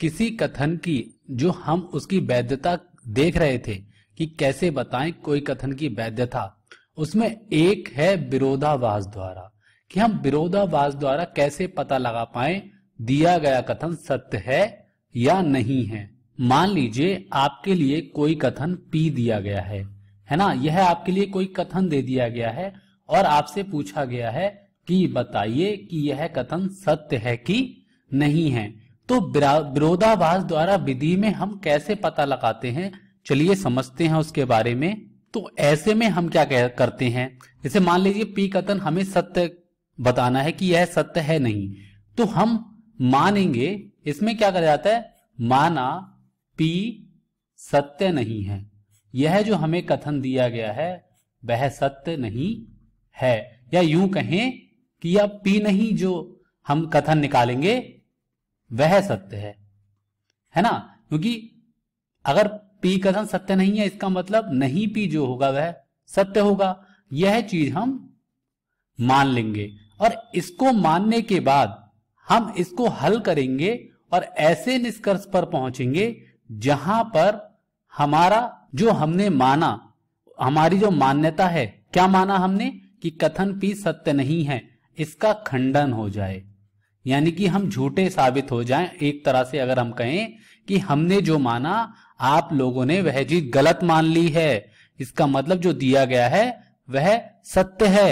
किसी कथन की जो हम उसकी वैधता देख रहे थे कि कैसे बताएं कोई कथन की वैधता उसमें एक है विरोधाभास द्वारा कि हम विरोधाभास द्वारा कैसे पता लगा पाए दिया गया कथन सत्य है या नहीं है मान लीजिए आपके लिए कोई कथन पी दिया गया है है ना यह आपके लिए कोई कथन दे दिया गया है और आपसे पूछा गया है कि बताइए कि यह कथन सत्य है कि नहीं है तो विरोधाभास द्वारा विधि में हम कैसे पता लगाते हैं चलिए समझते हैं उसके बारे में तो ऐसे में हम क्या करते हैं जैसे मान लीजिए पी कथन हमें सत्य बताना है कि यह सत्य है नहीं तो हम मानेंगे इसमें क्या कहा जाता है माना पी सत्य नहीं है यह जो हमें कथन दिया गया है वह सत्य नहीं है या यूं कहें कि यह पी नहीं जो हम कथन निकालेंगे वह सत्य है है ना क्योंकि अगर पी कथन सत्य नहीं है इसका मतलब नहीं पी जो होगा वह सत्य होगा यह चीज हम मान लेंगे और इसको मानने के बाद हम इसको हल करेंगे और ऐसे निष्कर्ष पर पहुंचेंगे जहां पर हमारा जो हमने माना हमारी जो मान्यता है क्या माना हमने कि कथन पी सत्य नहीं है इसका खंडन हो जाए यानी कि हम झूठे साबित हो जाएं एक तरह से अगर हम कहें कि हमने जो माना आप लोगों ने वह चीज गलत मान ली है इसका मतलब जो दिया गया है वह सत्य है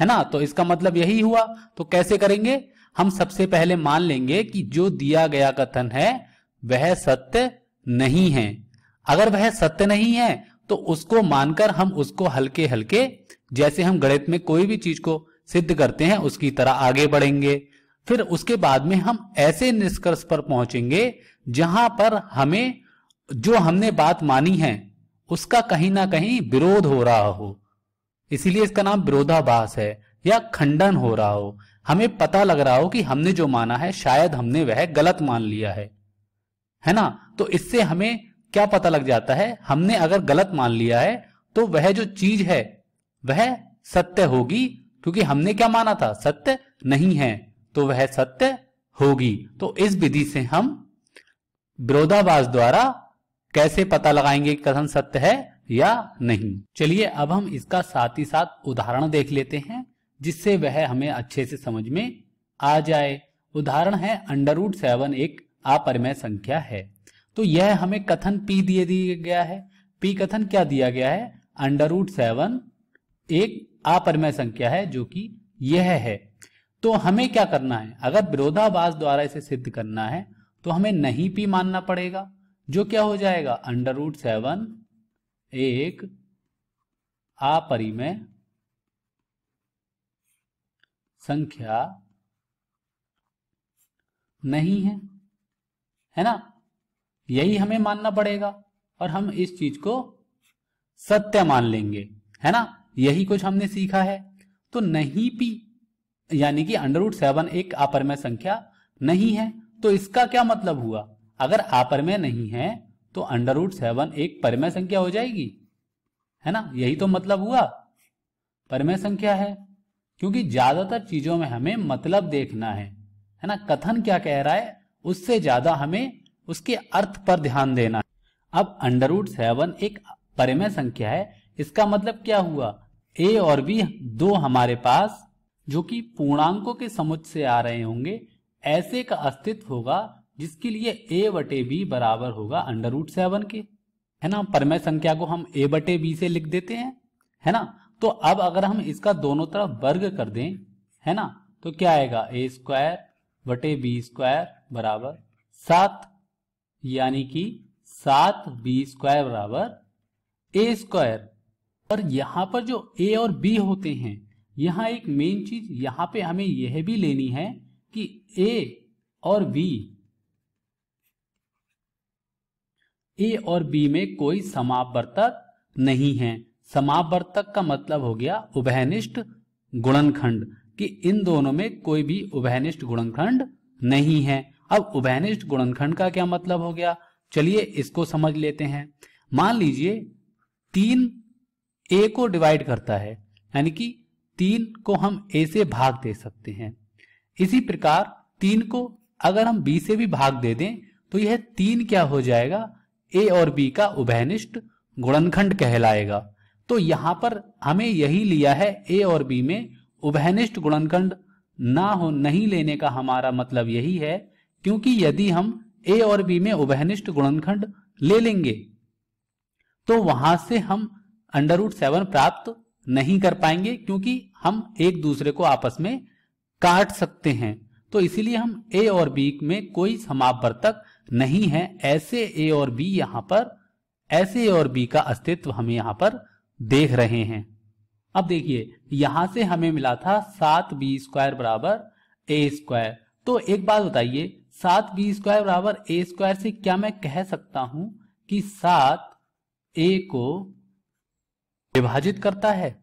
है ना तो इसका मतलब यही हुआ तो कैसे करेंगे हम सबसे पहले मान लेंगे कि जो दिया गया कथन है वह सत्य नहीं है अगर वह सत्य नहीं है तो उसको मानकर हम उसको हल्के हल्के जैसे हम गणित में कोई भी चीज को सिद्ध करते हैं उसकी तरह आगे बढ़ेंगे फिर उसके बाद में हम ऐसे निष्कर्ष पर पहुंचेंगे जहां पर हमें जो हमने बात मानी है उसका कहीं ना कहीं विरोध हो रहा हो इसीलिए इसका नाम विरोधाभास है या खंडन हो रहा हो हमें पता लग रहा हो कि हमने जो माना है शायद हमने वह गलत मान लिया है है ना तो इससे हमें क्या पता लग जाता है हमने अगर गलत मान लिया है तो वह जो चीज है वह सत्य होगी क्योंकि हमने क्या माना था सत्य नहीं है तो वह सत्य होगी तो इस विधि से हम विरोधाभास द्वारा कैसे पता लगाएंगे कि कथन सत्य है या नहीं चलिए अब हम इसका साथ ही साथ उदाहरण देख लेते हैं जिससे वह हमें अच्छे से समझ में आ जाए उदाहरण है अंडर रूट सेवन एक अपरिमय संख्या है तो यह हमें कथन पी दिए दिया गया है पी कथन क्या दिया गया है अंडर रूट सेवन एक अपरिमय संख्या है जो कि यह है तो हमें क्या करना है अगर विरोधाभास द्वारा इसे सिद्ध करना है तो हमें नहीं पी मानना पड़ेगा जो क्या हो जाएगा अंडर रूट सेवन एक अपरिमय संख्या नहीं है है ना यही हमें मानना पड़ेगा और हम इस चीज को सत्य मान लेंगे है ना यही कुछ हमने सीखा है तो नहीं पी यानी कि अंडर रूट सेवन एक अपरमय संख्या नहीं है तो इसका क्या मतलब हुआ अगर अपरमय नहीं है तो अंडर रूट सेवन एक परमय संख्या हो जाएगी है ना यही तो मतलब हुआ परमय संख्या है क्योंकि ज्यादातर चीजों में हमें मतलब देखना है है ना कथन क्या कह रहा है उससे ज्यादा हमें उसके अर्थ पर ध्यान देना है अब अंडर रूट सेवन एक परमय संख्या है इसका मतलब क्या हुआ ए और बी दो हमारे पास जो कि पूर्णांकों के समुच से आ रहे होंगे ऐसे का अस्तित्व होगा जिसके लिए ए बटे बी बराबर होगा अंडर रूट सेवन के है ना परमय संख्या को हम ए बटे बी से लिख देते हैं है ना तो अब अगर हम इसका दोनों तरफ वर्ग कर दें है ना तो क्या आएगा ए स्क्वायर बटे बी स्क्वायर बराबर सात यानी कि सात बी स्क्वायर बराबर ए स्क्वायर और यहां पर जो ए और बी होते हैं यहाँ एक मेन चीज यहाँ पे हमें यह भी लेनी है कि ए और बी ए और बी में कोई समावर्तक नहीं है समावर्तक का मतलब हो गया उभयनिष्ठ गुणनखंड कि इन दोनों में कोई भी उभयनिष्ठ गुणनखंड नहीं है अब उभयनिष्ठ गुणनखंड का क्या मतलब हो गया चलिए इसको समझ लेते हैं मान लीजिए तीन ए को डिवाइड करता है यानी कि तीन को हम ए से भाग दे सकते हैं इसी प्रकार तीन को अगर हम बी से भी भाग दे दें तो यह तीन क्या हो जाएगा ए और बी का उभयनिष्ठ गुणनखंड कहलाएगा तो यहां पर हमें यही लिया है ए और बी में उभयनिष्ठ गुणनखंड ना हो नहीं लेने का हमारा मतलब यही है क्योंकि यदि हम ए और बी में उभयनिष्ठ गुणनखंड ले लेंगे तो वहां से हम अंडर रूट सेवन प्राप्त नहीं कर पाएंगे क्योंकि हम एक दूसरे को आपस में काट सकते हैं तो इसीलिए हम ए और बी में कोई समापवर्तक नहीं है ऐसे ए और बी यहां पर ऐसे ए और बी का अस्तित्व हम यहां पर देख रहे हैं अब देखिए यहां से हमें मिला था सात बी स्क्वायर बराबर ए स्क्वायर तो एक बात बताइए सात बी स्क्वायर बराबर ए स्क्वायर से क्या मैं कह सकता हूं कि सात ए को विभाजित करता है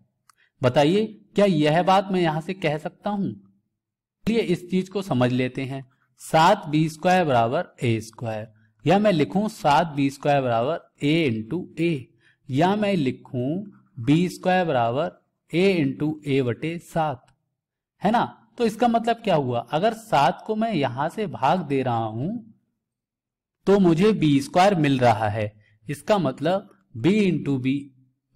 बताइए क्या यह बात मैं यहां से कह सकता हूं चलिए इस चीज को समझ लेते हैं सात बी स्क्वायर बराबर ए स्क्वायर या मैं लिखूं सात बी स्क्वायर बराबर ए इंटू ए या मैं लिखूं बी स्क्वायर बराबर ए इंटू ए बटे सात है ना तो इसका मतलब क्या हुआ अगर सात को मैं यहां से भाग दे रहा हूं तो मुझे बी स्क्वायर मिल रहा है इसका मतलब बी इंटू बी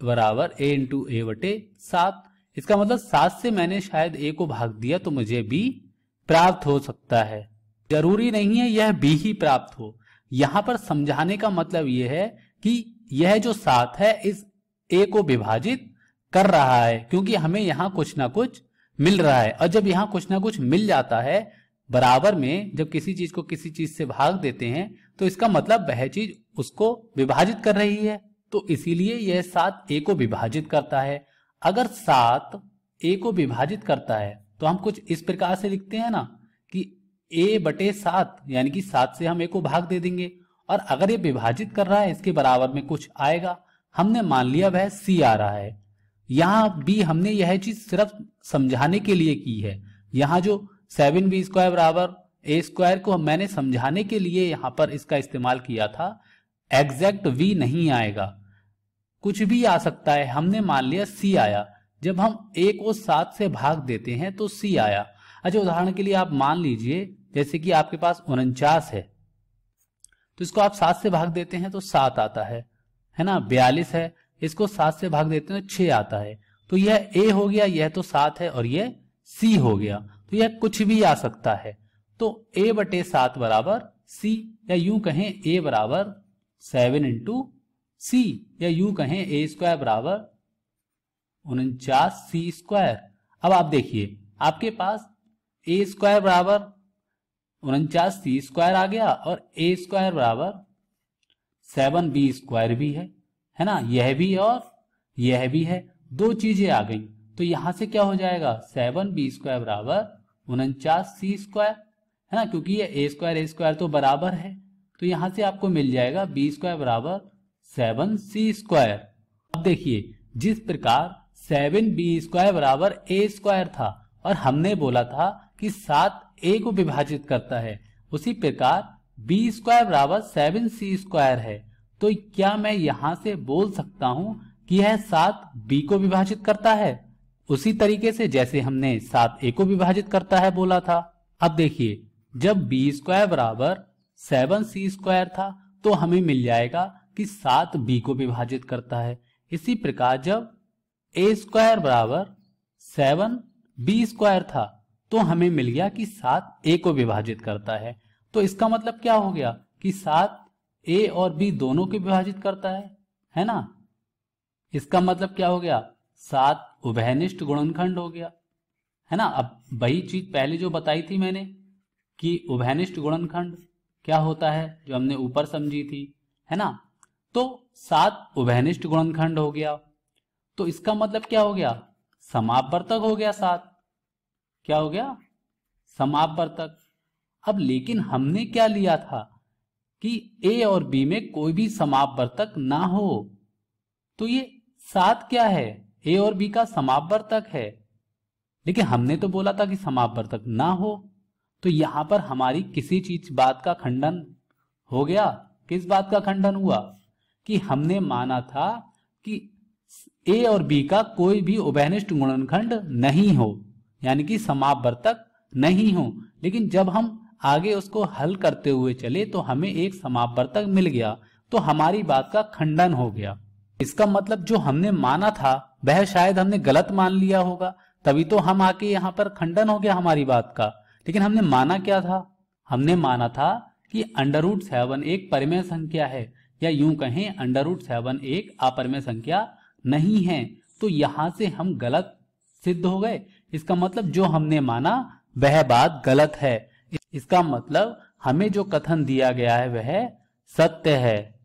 बराबर ए इंटू ए बटे सात इसका मतलब सात से मैंने शायद ए को भाग दिया तो मुझे बी प्राप्त हो सकता है जरूरी नहीं है यह बी ही प्राप्त हो यहां पर समझाने का मतलब यह है कि यह जो सात है इस ए को विभाजित कर रहा है क्योंकि हमें यहां कुछ ना कुछ मिल रहा है और जब यहां कुछ ना कुछ मिल जाता है बराबर में जब किसी चीज को किसी चीज से भाग देते हैं तो इसका मतलब वह चीज उसको विभाजित कर रही है तो इसीलिए यह सात ए को विभाजित करता है अगर सात ए को विभाजित करता है तो हम कुछ इस प्रकार से लिखते हैं ना कि ए बटे सात यानी कि सात से हम ए को भाग दे देंगे और अगर ये विभाजित कर रहा है इसके बराबर में कुछ आएगा हमने मान लिया वह सी आ रहा है यहां भी हमने यह चीज सिर्फ समझाने के लिए की है यहां जो सेवन बी स्क्वायर बराबर ए स्क्वायर को मैंने समझाने के लिए यहां पर इसका इस्तेमाल किया था एग्जैक्ट वी नहीं आएगा कुछ भी आ सकता है हमने मान लिया सी आया जब हम ए को सात से भाग देते हैं तो सी आया अच्छा उदाहरण के लिए आप मान लीजिए जैसे कि आपके पास उनचास है तो इसको आप सात से भाग देते हैं तो सात आता है है ना बयालीस है इसको सात से भाग देते हैं तो छह आता है तो यह ए हो गया यह तो सात है और यह सी हो गया तो यह कुछ भी आ सकता है तो ए बटे सात बराबर सी या यूं कहें ए बराबर सेवन इंटू सी या यू कहें ए स्क्वायर बराबर उनचास सी स्क्वायर अब आप देखिए आपके पास ए स्क्वायर बराबर उनचास सी स्क्वायर आ गया और ए स्क्वायर बराबर सेवन बी स्क्वायर भी है है ना यह भी और यह भी है दो चीजें आ गई तो यहां से क्या हो जाएगा सेवन बी स्क्वायर बराबर उनचास सी स्क्वायर है ना क्योंकि ये ए स्क्वायर ए स्क्वायर तो बराबर है तो यहां से आपको मिल जाएगा बी स्क्वायर बराबर सेवन सी स्क्वायर अब देखिए जिस प्रकार सेवन बी स्क्वायर बराबर ए स्क्वायर था और हमने बोला था कि सात ए को विभाजित करता है उसी प्रकार बी स्क्वायर बराबर सेवन सी स्क्वायर है तो क्या मैं यहाँ से बोल सकता हूँ कि यह सात बी को विभाजित करता है उसी तरीके से जैसे हमने सात ए को विभाजित करता है बोला था अब देखिए जब बी स्क्वायर बराबर सेवन सी स्क्वायर था तो हमें मिल जाएगा कि सात बी को विभाजित करता है इसी प्रकार जब ए स्क्वायर बराबर सेवन बी स्क्वायर था तो हमें मिल गया कि सात ए को विभाजित करता है तो इसका मतलब क्या हो गया कि सात ए और बी दोनों को विभाजित करता है है ना इसका मतलब क्या हो गया सात उभयनिष्ठ गुणनखंड हो गया है ना अब वही चीज पहले जो बताई थी मैंने कि उभयनिष्ठ गुणनखंड क्या होता है जो हमने ऊपर समझी थी है ना तो सात उभयनिष्ठ गुणनखंड हो गया तो इसका मतलब क्या हो गया समापवर्तक हो गया सात क्या हो गया समापवर्तक अब लेकिन हमने क्या लिया था कि ए और बी में कोई भी समापवर्तक ना हो तो ये सात क्या है ए और बी का समापवर्तक है लेकिन हमने तो बोला था कि समापवर्तक ना हो तो यहां पर हमारी किसी चीज बात का खंडन हो गया किस बात का खंडन हुआ कि हमने माना था कि ए और बी का कोई भी उभयनिष्ठ गुणनखंड नहीं हो यानी कि समापवर्तक नहीं हो लेकिन जब हम आगे उसको हल करते हुए चले तो हमें एक समापवर्तक मिल गया तो हमारी बात का खंडन हो गया इसका मतलब जो हमने माना था वह शायद हमने गलत मान लिया होगा तभी तो हम आके यहाँ पर खंडन हो गया हमारी बात का लेकिन हमने माना क्या था हमने माना था कि अंडर रूट सेवन एक परिमेय संख्या है या यूं कहें अंडर रूट सेवन एक में संख्या नहीं है तो यहां से हम गलत सिद्ध हो गए इसका मतलब जो हमने माना वह बात गलत है इसका मतलब हमें जो कथन दिया गया है वह सत्य है